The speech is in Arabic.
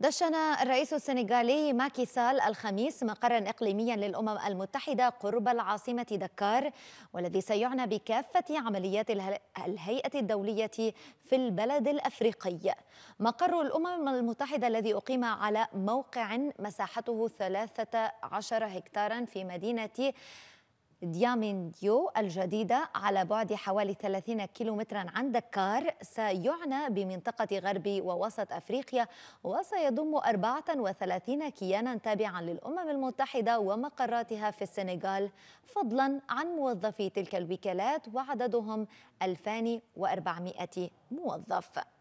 دشن الرئيس السنغالي ماكي سال الخميس مقرا اقليميا للامم المتحده قرب العاصمه دكار والذي سيعنى بكافه عمليات الهيئه الدوليه في البلد الافريقي. مقر الامم المتحده الذي اقيم على موقع مساحته 13 هكتارا في مدينه دياميندو الجديدة على بعد حوالي 30 كيلومترا عن دكار سيعنى بمنطقة غرب ووسط أفريقيا وسيضم 34 كيانا تابعا للأمم المتحدة ومقراتها في السنغال فضلا عن موظفي تلك الوكالات وعددهم 2400 موظف